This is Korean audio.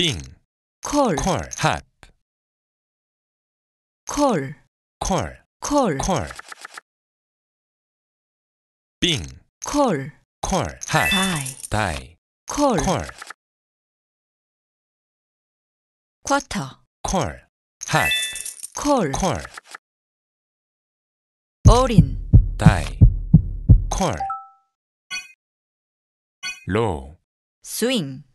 빙, 콜, 콜, 핫, 콜, 콜, 콜, 콜, 빙, 콜, 콜, 핫, 다이, 다이, 콜, 콜, 쿼터, 콜, 핫, 콜, 콜, 어린, 다이, 콜, 로우, 스윙.